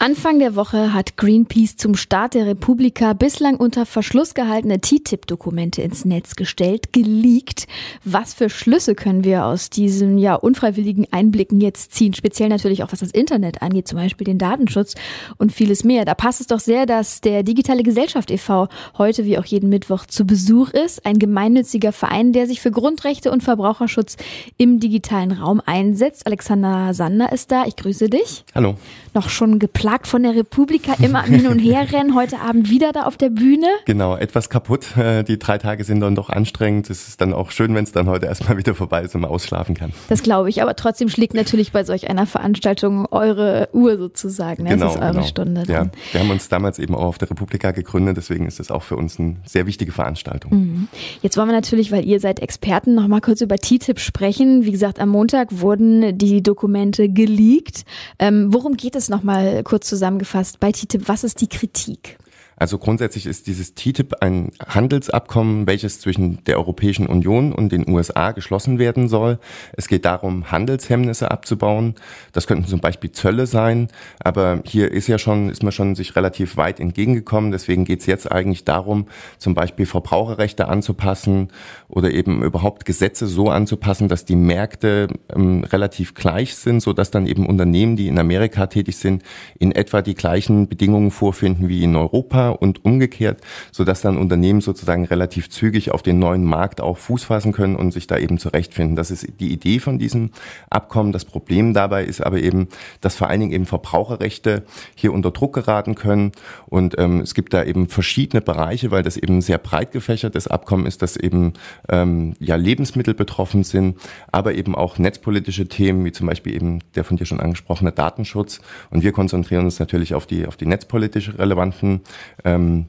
Anfang der Woche hat Greenpeace zum Start der Republika bislang unter Verschluss gehaltene TTIP-Dokumente ins Netz gestellt, geleakt. Was für Schlüsse können wir aus diesen ja unfreiwilligen Einblicken jetzt ziehen? Speziell natürlich auch was das Internet angeht, zum Beispiel den Datenschutz und vieles mehr. Da passt es doch sehr, dass der Digitale Gesellschaft e.V. heute wie auch jeden Mittwoch zu Besuch ist. Ein gemeinnütziger Verein, der sich für Grundrechte und Verbraucherschutz im digitalen Raum einsetzt. Alexander Sander ist da. Ich grüße dich. Hallo noch schon geplagt von der Republika, immer am Hin- und Herrennen, heute Abend wieder da auf der Bühne. Genau, etwas kaputt. Äh, die drei Tage sind dann doch anstrengend. Es ist dann auch schön, wenn es dann heute erstmal wieder vorbei ist und man ausschlafen kann. Das glaube ich, aber trotzdem schlägt natürlich bei solch einer Veranstaltung eure Uhr sozusagen. Ne? Genau, das ist eure genau. Stunde. Dann. Ja, wir haben uns damals eben auch auf der Republika gegründet, deswegen ist es auch für uns eine sehr wichtige Veranstaltung. Mhm. Jetzt wollen wir natürlich, weil ihr seid Experten, noch mal kurz über TTIP sprechen. Wie gesagt, am Montag wurden die Dokumente geleakt. Ähm, worum geht es nochmal kurz zusammengefasst bei TTIP, was ist die Kritik? Also grundsätzlich ist dieses TTIP ein Handelsabkommen, welches zwischen der Europäischen Union und den USA geschlossen werden soll. Es geht darum, Handelshemmnisse abzubauen. Das könnten zum Beispiel Zölle sein, aber hier ist ja schon, ist man schon sich relativ weit entgegengekommen. Deswegen geht es jetzt eigentlich darum, zum Beispiel Verbraucherrechte anzupassen oder eben überhaupt Gesetze so anzupassen, dass die Märkte ähm, relativ gleich sind, sodass dann eben Unternehmen, die in Amerika tätig sind, in etwa die gleichen Bedingungen vorfinden wie in Europa und umgekehrt, sodass dann Unternehmen sozusagen relativ zügig auf den neuen Markt auch Fuß fassen können und sich da eben zurechtfinden. Das ist die Idee von diesem Abkommen. Das Problem dabei ist aber eben, dass vor allen Dingen eben Verbraucherrechte hier unter Druck geraten können. Und ähm, es gibt da eben verschiedene Bereiche, weil das eben sehr breit gefächertes Abkommen ist, dass eben ähm, ja Lebensmittel betroffen sind, aber eben auch netzpolitische Themen, wie zum Beispiel eben der von dir schon angesprochene Datenschutz. Und wir konzentrieren uns natürlich auf die, auf die netzpolitisch relevanten ähm,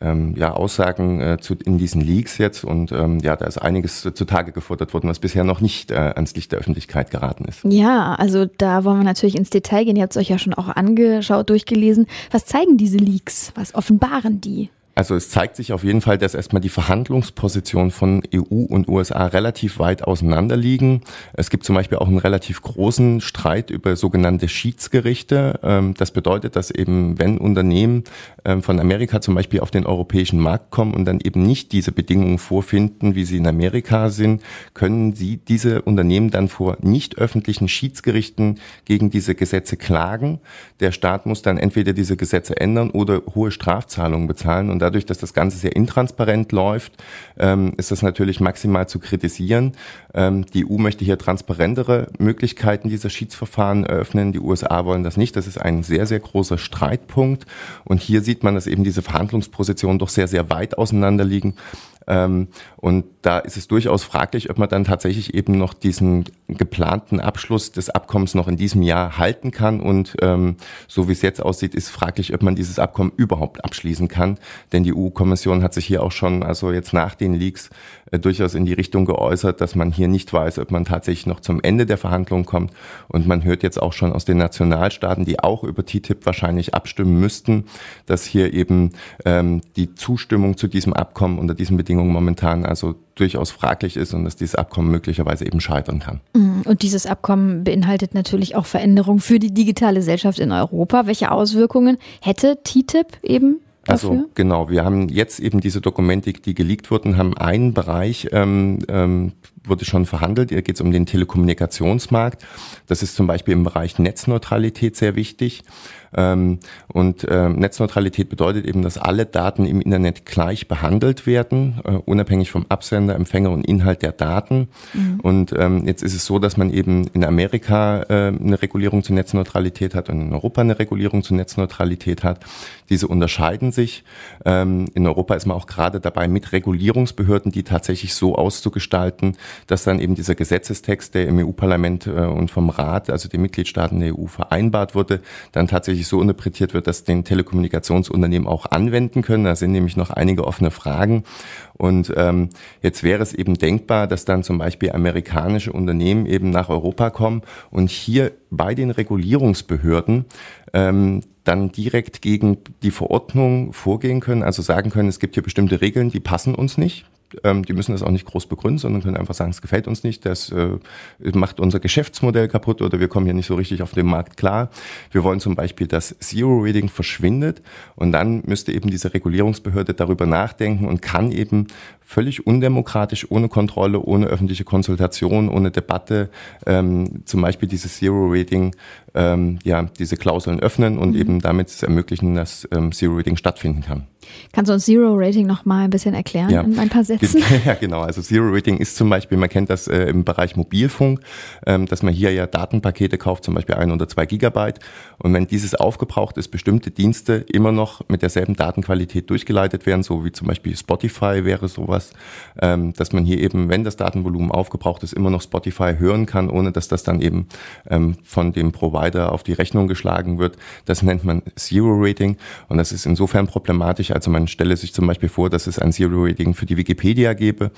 ähm, ja, Aussagen äh, zu, in diesen Leaks jetzt und ähm, ja, da ist einiges zutage gefordert worden, was bisher noch nicht äh, ans Licht der Öffentlichkeit geraten ist. Ja, also da wollen wir natürlich ins Detail gehen. Ihr habt es euch ja schon auch angeschaut, durchgelesen. Was zeigen diese Leaks? Was offenbaren die? Also es zeigt sich auf jeden Fall, dass erstmal die Verhandlungspositionen von EU und USA relativ weit auseinander liegen. Es gibt zum Beispiel auch einen relativ großen Streit über sogenannte Schiedsgerichte. Ähm, das bedeutet, dass eben, wenn Unternehmen ähm, von Amerika zum Beispiel auf den europäischen Markt kommen und dann eben nicht diese Bedingungen vorfinden, wie sie in Amerika sind, können sie diese Unternehmen dann vor nicht öffentlichen Schiedsgerichten gegen diese Gesetze klagen. Der Staat muss dann entweder diese Gesetze ändern oder hohe Strafzahlungen bezahlen. Und dadurch, dass das Ganze sehr intransparent läuft, ähm, ist das natürlich maximal zu kritisieren. Ähm, die EU möchte hier transparentere Möglichkeiten dieser Schiedsverfahren eröffnen. Die USA wollen das nicht. Das ist ein sehr, sehr großer Streitpunkt. Und hier sieht man, dass eben diese Verhandlungspositionen doch sehr, sehr weit auseinander liegen. Ähm, und da ist es durchaus fraglich, ob man dann tatsächlich eben noch diesen geplanten Abschluss des Abkommens noch in diesem Jahr halten kann. Und ähm, so wie es jetzt aussieht, ist fraglich, ob man dieses Abkommen überhaupt abschließen kann. Denn die EU-Kommission hat sich hier auch schon, also jetzt nach den Leaks, äh, durchaus in die Richtung geäußert, dass man hier nicht weiß, ob man tatsächlich noch zum Ende der Verhandlungen kommt. Und man hört jetzt auch schon aus den Nationalstaaten, die auch über TTIP wahrscheinlich abstimmen müssten, dass hier eben ähm, die Zustimmung zu diesem Abkommen unter diesen Bedingungen Rahmenbedingungen momentan also durchaus fraglich ist und dass dieses Abkommen möglicherweise eben scheitern kann. Mhm. Und dieses Abkommen beinhaltet natürlich auch Veränderungen für die digitale Gesellschaft in Europa. Welche Auswirkungen hätte TTIP eben? Also, dafür? Also genau, wir haben jetzt eben diese Dokumente, die geleakt wurden, haben einen Bereich ähm, ähm, wurde schon verhandelt. Hier geht es um den Telekommunikationsmarkt. Das ist zum Beispiel im Bereich Netzneutralität sehr wichtig. Ähm, und ähm, Netzneutralität bedeutet eben, dass alle Daten im Internet gleich behandelt werden, äh, unabhängig vom Absender, Empfänger und Inhalt der Daten. Mhm. Und ähm, jetzt ist es so, dass man eben in Amerika eine Regulierung zur Netzneutralität hat und in Europa eine Regulierung zur Netzneutralität hat. Diese unterscheiden sich. in Europa ist man auch gerade dabei, mit Regulierungsbehörden die tatsächlich so auszugestalten, dass dann eben dieser Gesetzestext, der im EU-Parlament äh, und vom Rat, also den Mitgliedstaaten der EU vereinbart wurde, dann tatsächlich so interpretiert wird, dass den Telekommunikationsunternehmen auch anwenden können. Da sind nämlich noch einige offene Fragen. Und ähm, jetzt wäre es eben denkbar, dass dann zum Beispiel amerikanische Unternehmen eben nach Europa kommen und hier bei den Regulierungsbehörden ähm, dann direkt gegen die Verordnung vorgehen können, also sagen können, es gibt hier bestimmte Regeln, die passen uns nicht, ähm, die müssen das auch nicht groß begründen, sondern können einfach sagen, es gefällt uns nicht, das äh, macht unser Geschäftsmodell kaputt oder wir kommen hier nicht so richtig auf den Markt klar. Wir wollen zum Beispiel, dass Zero Rating verschwindet und dann müsste eben diese Regulierungsbehörde darüber nachdenken und kann eben völlig undemokratisch, ohne Kontrolle, ohne öffentliche Konsultation, ohne Debatte, ähm, zum Beispiel dieses Zero Rating, ähm, ja, diese Klauseln öffnen und mhm. eben damit es ermöglichen, dass ähm, Zero Rating stattfinden kann. Kannst du uns Zero Rating nochmal ein bisschen erklären ja. in ein paar Sätzen? setzen. Ja, genau. Also Zero Rating ist zum Beispiel, man kennt das äh, im Bereich Mobilfunk, ähm, dass man hier ja Datenpakete kauft, zum Beispiel ein oder zwei Gigabyte. Und wenn dieses aufgebraucht ist, bestimmte Dienste immer noch mit derselben Datenqualität durchgeleitet werden, so wie zum Beispiel Spotify wäre sowas, ähm, dass man hier eben, wenn das Datenvolumen aufgebraucht ist, immer noch Spotify hören kann, ohne dass das dann eben ähm, von dem Provider auf die Rechnung geschlagen wird. Das nennt man Zero Rating. Und das ist insofern problematisch. Also man stelle sich zum Beispiel vor, dass es ein Zero Rating für die Wikipedia Media gebe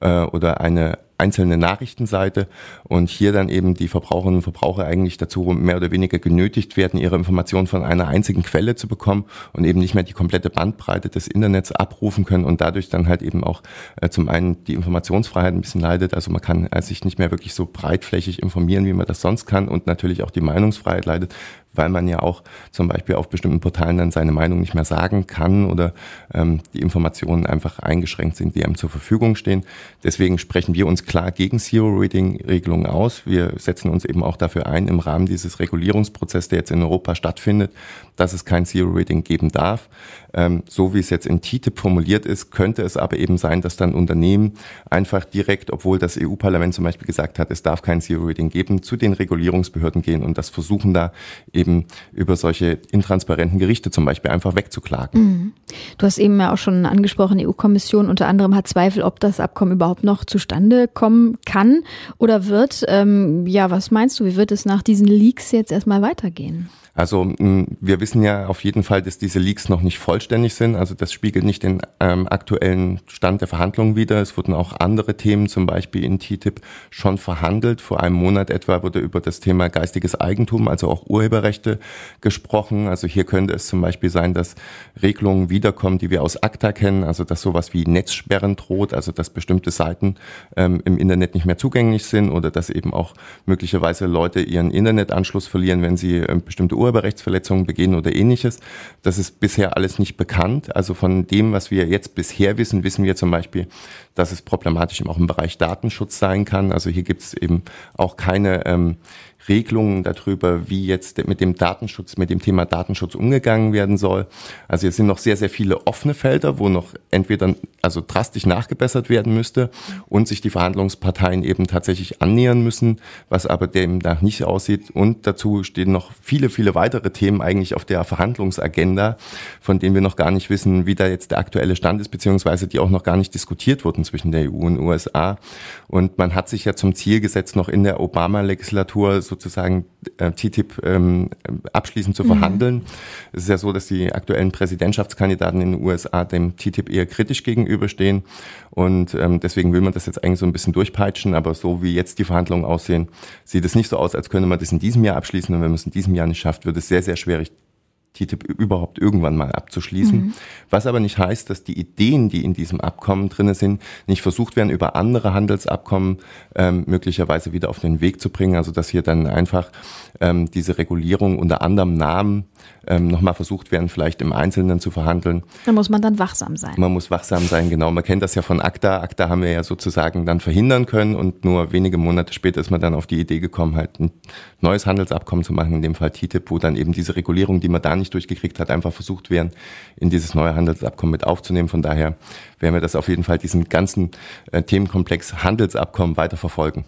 äh, oder eine einzelne Nachrichtenseite und hier dann eben die Verbraucherinnen und Verbraucher eigentlich dazu mehr oder weniger genötigt werden, ihre Informationen von einer einzigen Quelle zu bekommen und eben nicht mehr die komplette Bandbreite des Internets abrufen können und dadurch dann halt eben auch äh, zum einen die Informationsfreiheit ein bisschen leidet, also man kann äh, sich nicht mehr wirklich so breitflächig informieren, wie man das sonst kann und natürlich auch die Meinungsfreiheit leidet, weil man ja auch zum Beispiel auf bestimmten Portalen dann seine Meinung nicht mehr sagen kann oder ähm, die Informationen einfach eingeschränkt sind, die einem zur Verfügung stehen. Deswegen sprechen wir uns klar gegen Zero-Rating-Regelungen aus. Wir setzen uns eben auch dafür ein, im Rahmen dieses Regulierungsprozesses, der jetzt in Europa stattfindet, dass es kein Zero-Rating geben darf. Ähm, so wie es jetzt in TTIP formuliert ist, könnte es aber eben sein, dass dann Unternehmen einfach direkt, obwohl das EU-Parlament zum Beispiel gesagt hat, es darf kein Zero-Rating geben, zu den Regulierungsbehörden gehen und das versuchen da eben über solche intransparenten Gerichte zum Beispiel einfach wegzuklagen. Mhm. Du hast eben ja auch schon angesprochen, EU-Kommission unter anderem hat Zweifel, ob das Abkommen überhaupt noch zustande kommen kann oder wird. Ähm, ja, was meinst du, wie wird es nach diesen Leaks jetzt erstmal weitergehen? Also mm, wir wissen ja auf jeden Fall, dass diese Leaks noch nicht vollständig sind. Also das spiegelt nicht den ähm, aktuellen Stand der Verhandlungen wider. Es wurden auch andere Themen, zum Beispiel in TTIP, schon verhandelt. Vor einem Monat etwa wurde über das Thema geistiges Eigentum, also auch Urheberrechte, gesprochen. Also hier könnte es zum Beispiel sein, dass Regelungen wiederkommen, die wir aus ACTA kennen. Also dass sowas wie Netzsperren droht, also dass bestimmte Seiten ähm, im Internet nicht mehr zugänglich sind oder dass eben auch möglicherweise Leute ihren Internetanschluss verlieren, wenn sie ähm, bestimmte Urheberrechte Urheberrechtsverletzungen begehen oder ähnliches. Das ist bisher alles nicht bekannt. Also von dem, was wir jetzt bisher wissen, wissen wir zum Beispiel, dass es problematisch auch im Bereich Datenschutz sein kann. Also hier gibt es eben auch keine ähm, Regelungen darüber, wie jetzt mit dem Datenschutz, mit dem Thema Datenschutz umgegangen werden soll. Also es sind noch sehr, sehr viele offene Felder, wo noch entweder also drastisch nachgebessert werden müsste und sich die Verhandlungsparteien eben tatsächlich annähern müssen, was aber demnach nicht aussieht. Und dazu stehen noch viele, viele weitere Themen eigentlich auf der Verhandlungsagenda, von denen wir noch gar nicht wissen, wie da jetzt der aktuelle Stand ist, beziehungsweise die auch noch gar nicht diskutiert wurden zwischen der EU und USA. Und man hat sich ja zum Ziel gesetzt, noch in der Obama-Legislatur so sozusagen äh, TTIP ähm, abschließend zu mhm. verhandeln. Mhm. Es ist ja so, dass die aktuellen Präsidentschaftskandidaten in den USA dem TTIP eher kritisch gegenüberstehen. Und ähm, deswegen will man das jetzt eigentlich so ein bisschen durchpeitschen. Aber so wie jetzt die Verhandlungen aussehen, sieht es nicht so aus, als könnte man das in diesem Jahr abschließen. Und wenn man es in diesem Jahr nicht schafft, wird es sehr, sehr schwierig, TTIP überhaupt irgendwann mal abzuschließen. Mhm. Was aber nicht heißt, dass die Ideen, die in diesem Abkommen drin sind, nicht versucht werden, über andere Handelsabkommen ähm, möglicherweise wieder auf den Weg zu bringen. Also dass hier dann einfach ähm, diese Regulierung unter anderem Namen ähm, nochmal versucht werden, vielleicht im Einzelnen zu verhandeln. Da muss man dann wachsam sein. Man muss wachsam sein, genau. Man kennt das ja von ACTA. ACTA haben wir ja sozusagen dann verhindern können und nur wenige Monate später ist man dann auf die Idee gekommen, halt ein neues Handelsabkommen zu machen, in dem Fall TTIP, wo dann eben diese Regulierung, die man dann nicht durchgekriegt hat, einfach versucht werden, in dieses neue Handelsabkommen mit aufzunehmen. Von daher werden wir das auf jeden Fall, diesen ganzen äh, Themenkomplex Handelsabkommen weiter verfolgen.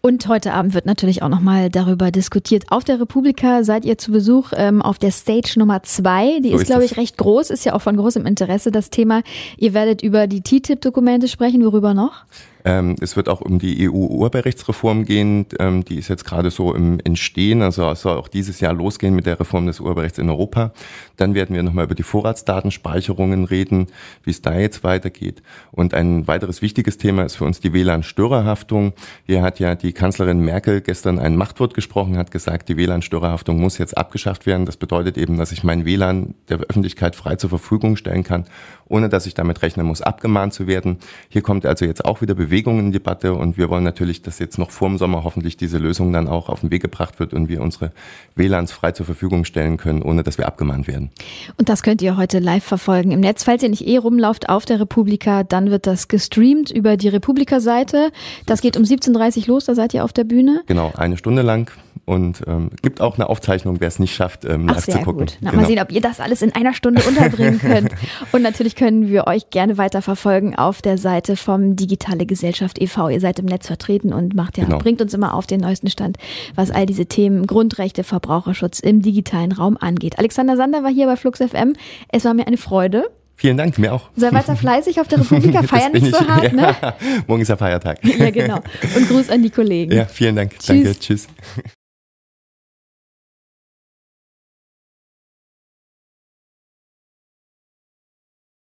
Und heute Abend wird natürlich auch nochmal darüber diskutiert. Auf der Republika seid ihr zu Besuch ähm, auf der Stage Nummer zwei. Die so ist, ist glaube ich, recht groß, ist ja auch von großem Interesse das Thema. Ihr werdet über die TTIP-Dokumente sprechen. Worüber noch? Ähm, es wird auch um die EU-Urheberrechtsreform gehen. Ähm, die ist jetzt gerade so im Entstehen. Also soll auch dieses Jahr losgehen mit der Reform des Urheberrechts in Europa. Dann werden wir nochmal über die Vorratsdatenspeicherungen reden, wie es da jetzt weitergeht. Und ein weiteres wichtiges Thema ist für uns die WLAN-Störerhaftung. Hier hat ja die Kanzlerin Merkel gestern ein Machtwort gesprochen, hat gesagt, die WLAN-Störerhaftung muss jetzt abgeschafft werden. Das bedeutet eben, dass ich mein WLAN der Öffentlichkeit frei zur Verfügung stellen kann, ohne dass ich damit rechnen muss, abgemahnt zu werden. Hier kommt also jetzt auch wieder Bewegung Bewegung in Debatte und wir wollen natürlich, dass jetzt noch vor dem Sommer hoffentlich diese Lösung dann auch auf den Weg gebracht wird und wir unsere WLANs frei zur Verfügung stellen können, ohne dass wir abgemahnt werden. Und das könnt ihr heute live verfolgen im Netz. Falls ihr nicht eh rumlauft auf der Republika, dann wird das gestreamt über die Republika-Seite. Das geht um 17.30 Uhr los, da seid ihr auf der Bühne. Genau, eine Stunde lang. Und ähm, gibt auch eine Aufzeichnung, wer es nicht schafft, ähm, Ach, sehr Gut. Na, genau. Mal sehen, ob ihr das alles in einer Stunde unterbringen könnt. Und natürlich können wir euch gerne weiter verfolgen auf der Seite vom Digitale Gesellschaft e.V. Ihr seid im Netz vertreten und macht ja, genau. bringt uns immer auf den neuesten Stand, was all diese Themen Grundrechte, Verbraucherschutz im digitalen Raum angeht. Alexander Sander war hier bei Flux FM. Es war mir eine Freude. Vielen Dank, mir auch. Sei weiter fleißig auf der Republika, feiern nicht so hart, ja. ne? Morgen ist ja Feiertag. Ja, genau. Und Gruß an die Kollegen. Ja, vielen Dank. Tschüss. Danke, tschüss.